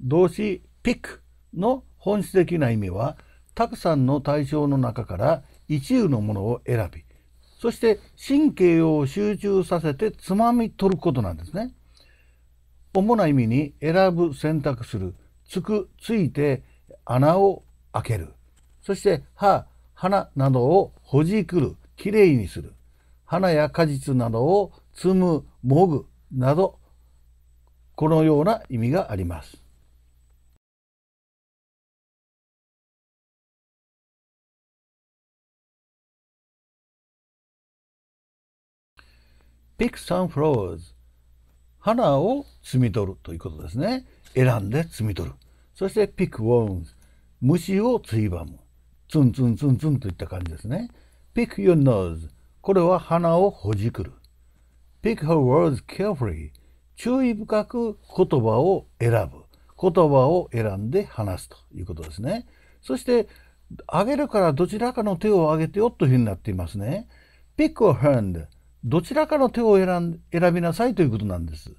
動詞ピックの本質的な意味はたくさんの対象の中から一部のものを選びそして神経を集中させてつまみ取ることなんですね。主な意味に選ぶ、選択する、つく、ついて穴を開ける。そして歯、花などをほじくる、きれいにする。花や果実などを摘む、もぐなど、このような意味があります。pick some flowers 花を摘み取るということですね選んで摘み取るそして pick worms 虫をついばむツンツンツンツンといった感じですね pick your nose これは花をほじくる pick her words carefully 注意深く言葉を選ぶ言葉を選んで話すということですねそしてあげるからどちらかの手を挙げてよというふうになっていますね pick a hand どちらかの手を選ん選びなさいということなんです。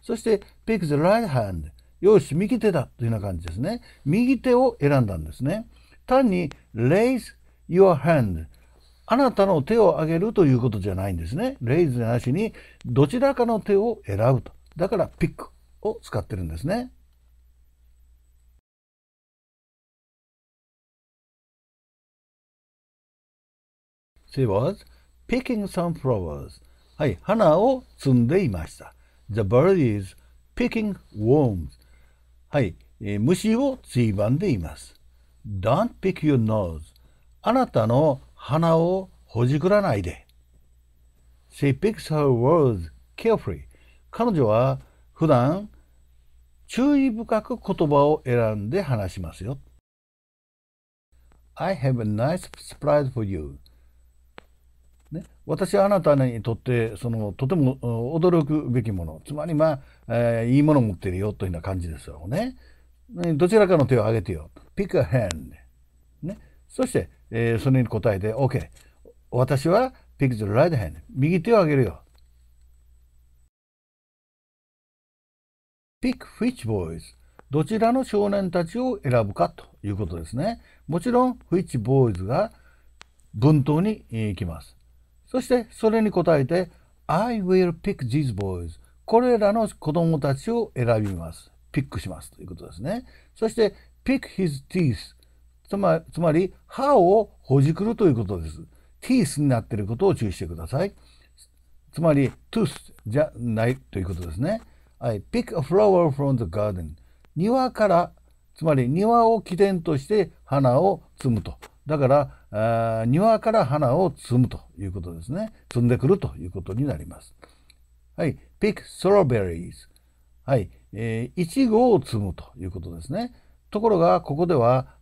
そして、pick the r よし、右手だというような感じですね。右手を選んだんですね。単に raise your hand。あなたの手を挙げるということじゃないんですね。raise なしに、どちらかの手を選ぶと。だから、ピックを使ってるんですね。Say was picking sunflowers はい花を摘んでいました The bird is picking worms はい、えー、虫をついばんでいます Don't pick your nose あなたの鼻をほじくらないで She picks her words carefully 彼女は普段注意深く言葉を選んで話しますよ I have a nice surprise for you ね、私はあなたにとってそのとても驚くべきものつまりまあ、えー、いいもの持ってるよというような感じですよね。どちらかの手を挙げてよ。Pick a hand、ね。そして、えー、それに答えて OK。私は Pick the right hand。右手を挙げるよ。Pick which boys? どちらの少年たちを選ぶかということですね。もちろん which boys が文頭に行きます。そしてそれに応えて I will pick these boys これらの子供たちを選びます。ピックしますということですね。そして pick his teeth つまつまり歯をほじくるということです。teeth になっていることを注意してください。つまり tooth じゃないということですね。I pick a flower from the garden 庭からつまり庭を起点として花を摘むとだから、庭から花を摘むということですね。摘んでくるということになります。はい。pick strawberries。はい。えー、いちごを摘むということですね。ところが、ここでは、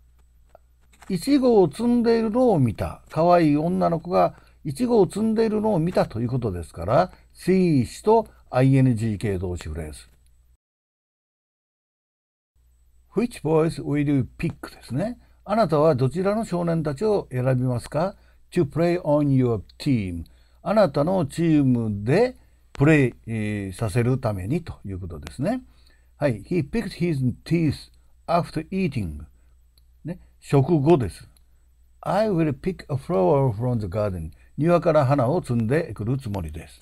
いちごを摘んでいるのを見た。可愛い女の子が、いちごを摘んでいるのを見たということですから、see 詞と ing K. 動詞フレーズ。Which b o y s will you pick ですね。あなたはどちらの少年たちを選びますか ?To play on your team。あなたのチームでプレイさせるためにということですね。はい。He picked his teeth after eating、ね。食後です。I will pick a flower from the garden. 庭から花を摘んでくるつもりです。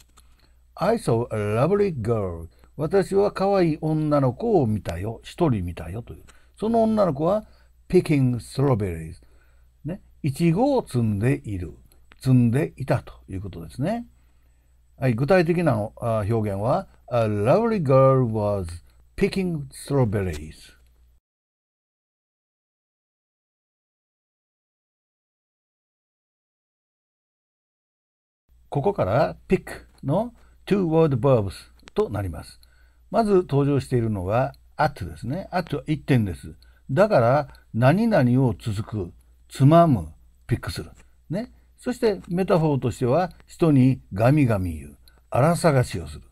I saw a lovely girl. 私は可愛い女の子を見たよ。一人見たよという。その女の子は picking strawberries。ね。いちごを積んでいる。積んでいたということですね。はい、具体的な表現は、A lovely girl was picking strawberries. ここから pick の two word verbs となります。まず登場しているのが at ですね。at は1点です。だから、何々を続く、つまむ、ピックする。ね。そして、メタフォーとしては、人にガミガミ言う、荒探しをする。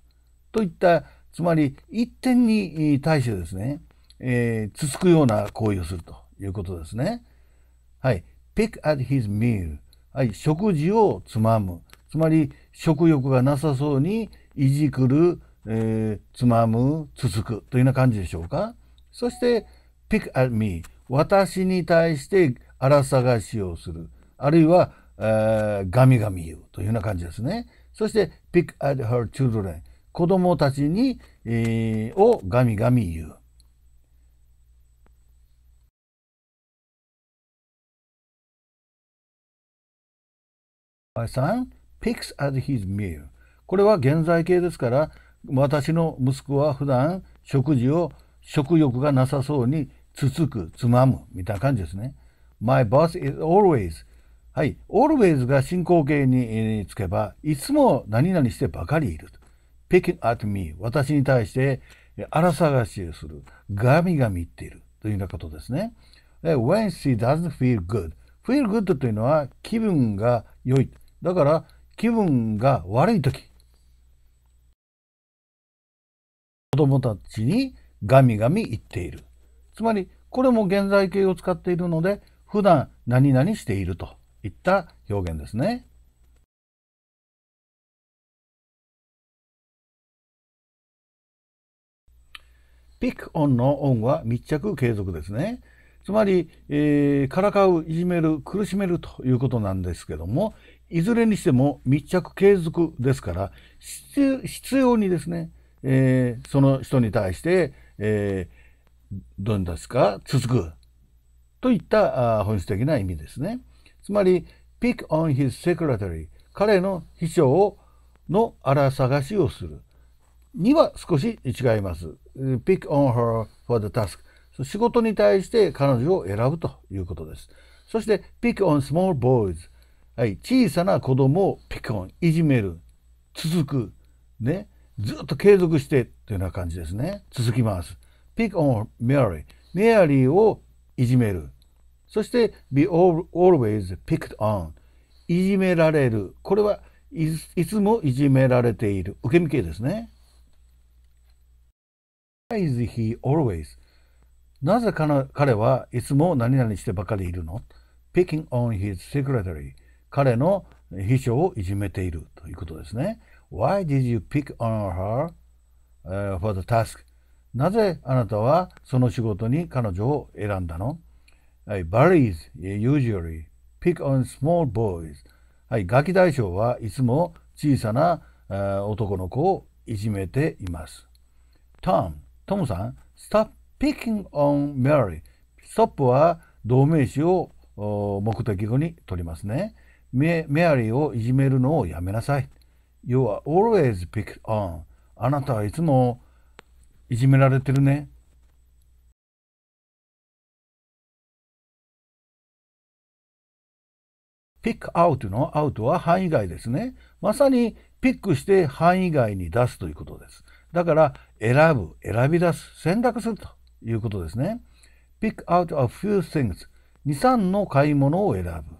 といった、つまり、一点に対してですね、えー、つつくような行為をするということですね。はい。pick at his meal。はい。食事をつまむ。つまり、食欲がなさそうに、いじくる、えー、つまむ、つつくというような感じでしょうか。そして、pick at me 私に対して荒探しをするあるいは、えー、ガミガミ言うというような感じですねそして pick at her children 子供たちに、えー、をガミガミ言うおさん picks at his meal これは現在形ですから私の息子は普段食事を食欲がなさそうにつつく、つまむ、みたいな感じですね。My boss is always はい、always が進行形につけば、いつも何々してばかりいる。picking at me 私に対して荒探しをする。ガミガミ言っている。というようなことですね。when she doesn't feel good feel good というのは気分が良い。だから気分が悪い時。子供たちにガミガミ言っている。つまりこれも現在形を使っているので普段何々しているといった表現ですね。ピックオンのオンは密着継続ですね。つまり、えー、からかう、いじめる、苦しめるということなんですけども、いずれにしても密着継続ですから、必要にですね、えー、その人に対して、えーどんですか続くといった本質的な意味ですね。つまり、pick on his secretary 彼の秘書をの荒探しをするには少し違います。pick on her for the task 仕事に対して彼女を選ぶということです。そして pick on small boys はい、小さな子供をピクオンいじめる続くねずっと継続してというような感じですね続きます pick on Mary メアリーをいじめるそして be always picked on いじめられるこれはいつもいじめられている受け身形ですね Why is he always? なぜ彼はいつも何々してばかりいるの ?Picking on his secretary 彼の秘書をいじめているということですね Why did you pick on her、for the task? なぜあなたはその仕事に彼女を選んだのはい、Barry's usually pick on small boys。はい、ガキ大将はいつも小さな男の子をいじめています。Tom、トムさん、stop picking on Mary。stop は同名詞を目的語に取りますね。メメアリーをいじめるのをやめなさい。You are always picked on. あなたはいつもいじめられてるね。ピックアウトのアウトは範囲外ですね。まさにピックして範囲外に出すということです。だから選ぶ、選び出す、選択するということですね。ピックアウト t a few things 2、3の買い物を選ぶ。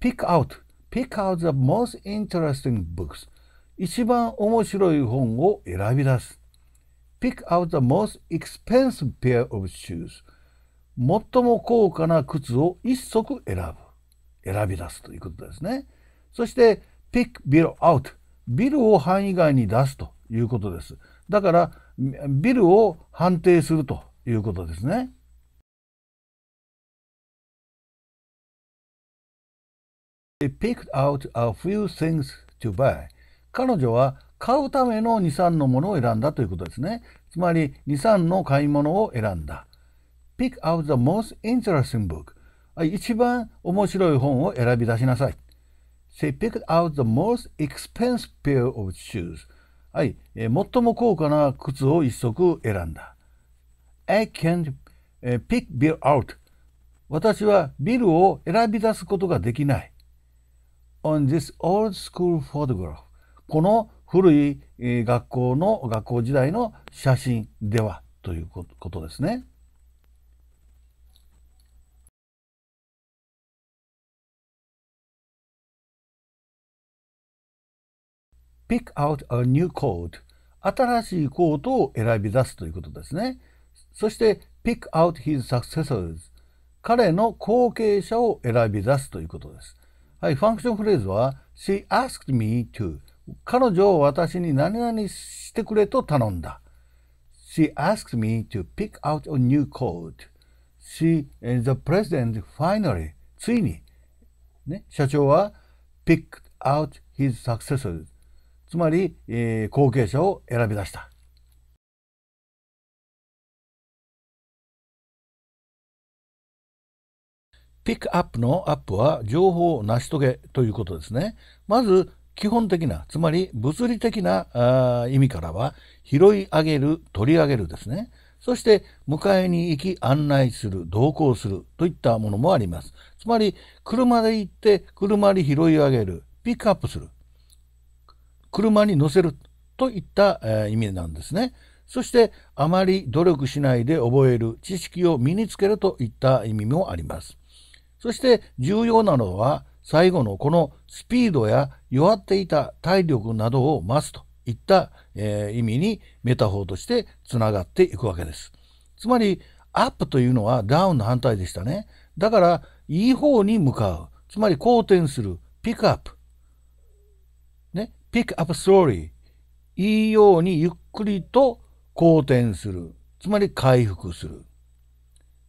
ピックアウト。ピックアウト the most interesting books 一番面白い本を選び出す。pick out the most expensive pair of shoes 最も高価な靴を一足選ぶ選び出すということですねそして pick bill out ビルを範囲外に出すということですだからビルを判定するということですね彼女は買うための23のものを選んだということですね。つまり23の買い物を選んだ。Pick out the most interesting book. 一番面白い本を選び出しなさい。She picked out the most expensive pair of shoes. はい、最も高価な靴を一足選んだ。I can't pick Bill out. 私はビルを選び出すことができない。On this old school photograph. この古い学校の学校時代の写真ではということですね。pick out a new coat 新しいコートを選び出すということですね。そして pick out his successors 彼の後継者を選び出すということです。はい、ファンクションフレーズは she asked me to 彼女を私に何々してくれと頼んだ。She asked me to pick out a new coat. She, is the president, finally, ついに、ね、社長は picked out his s u c c e s s o r つまり、えー、後継者を選び出した。ピックアップのアップは情報を成し遂げということですね。まず基本的な、つまり物理的な意味からは、拾い上げる、取り上げるですね。そして、迎えに行き、案内する、同行するといったものもあります。つまり、車で行って、車に拾い上げる、ピックアップする、車に乗せるといった、え意味なんですね。そして、あまり努力しないで覚える、知識を身につけるといった意味もあります。そして、重要なのは、最後のこのスピードや弱っていた体力などを増すといった、えー、意味にメタフォーとしてつながっていくわけです。つまりアップというのはダウンの反対でしたね。だからいい方に向かう。つまり好転する。ピックアップ。ね。ピックアップスローリー。いいようにゆっくりと好転する。つまり回復する。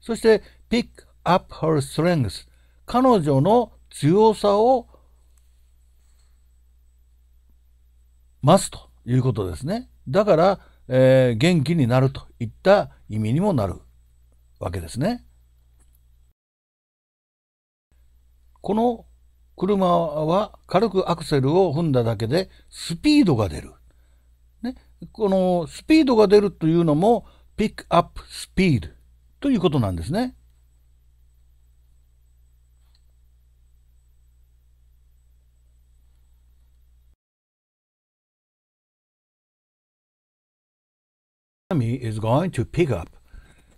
そしてピックアップ her s t r e n g t h 彼女の強さを増すということですね。だから、えー、元気になるといった意味にもなるわけですね。この車は軽くアクセルを踏んだだけでスピードが出る。ね、このスピードが出るというのもピックアップスピードということなんですね。economy is going to pick up.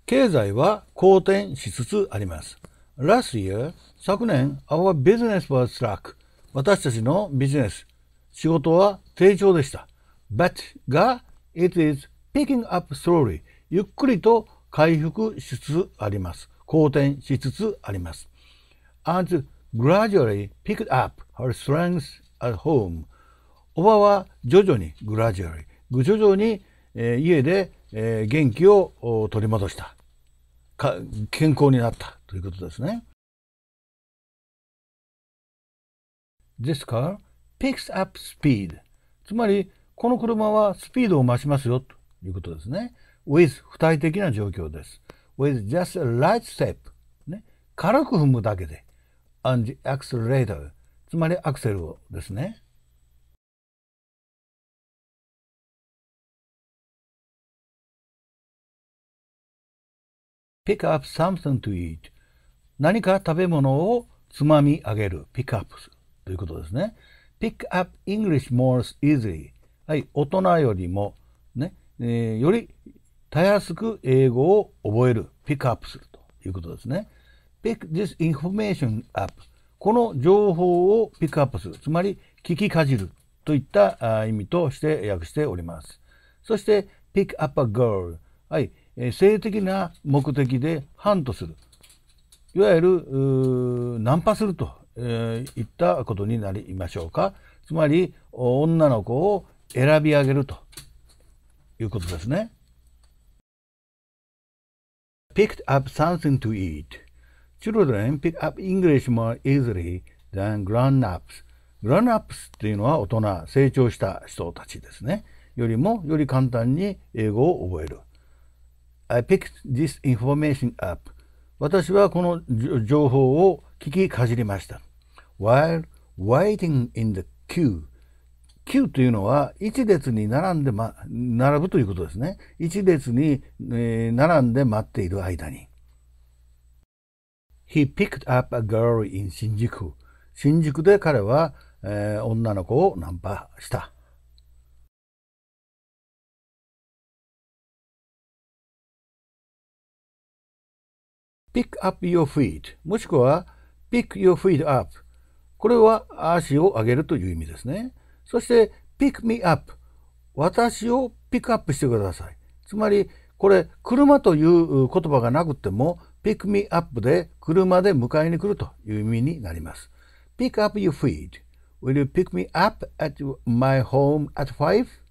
経済は好転しつつあります。Last year, 昨年、our business was slack. 私たちのビジネス、仕事は低調でした。But が It is picking up slowly ゆっくりと回復しつつあります。好転しつつあります。And gradually picked up her strength at home おばは徐々に gradually 徐々に、えー、家でえー、元気を取り戻したか健康になったということですね。This car picks up speed つまりこの車はスピードを増しますよということですね。with 不体的な状況です。with just a light step、ね、軽く踏むだけで and the accelerator つまりアクセルをですね。pick up something to eat 何か食べ物をつまみ上げる pick up ということですね pick up English more easily はい大人よりもね、えー、よりたやすく英語を覚える pick up するということですね pick this information up この情報をピックアップするつまり聞きかじるといった意味として訳しておりますそして pick up a girl はいえ性的な目的でハントするいわゆるナンパすると、えいったことになりましょうかつまり女の子を選び上げるということですね。Picked up something to eat. Children pick up English more easily than grown-ups. Grown-ups っていうのは大人、成長した人たちですね。よりもより簡単に英語を覚える。I picked this information up. 私はこの情報を聞きかじりました。While waiting in the queue. Q というのは一列に並んで、ま、並ぶということですね。一列に、えー、並んで待っている間に。He picked up a girl in 新宿。新宿で彼は、えー、女の子をナンパした。pick up your feet もしくは pick your feet up これは足を上げるという意味ですね。そして pick me up 私をピックアップしてください。つまりこれ車という言葉がなくても pick me up で車で迎えに来るという意味になります。pick up your feet will you pick me up at my home at 5?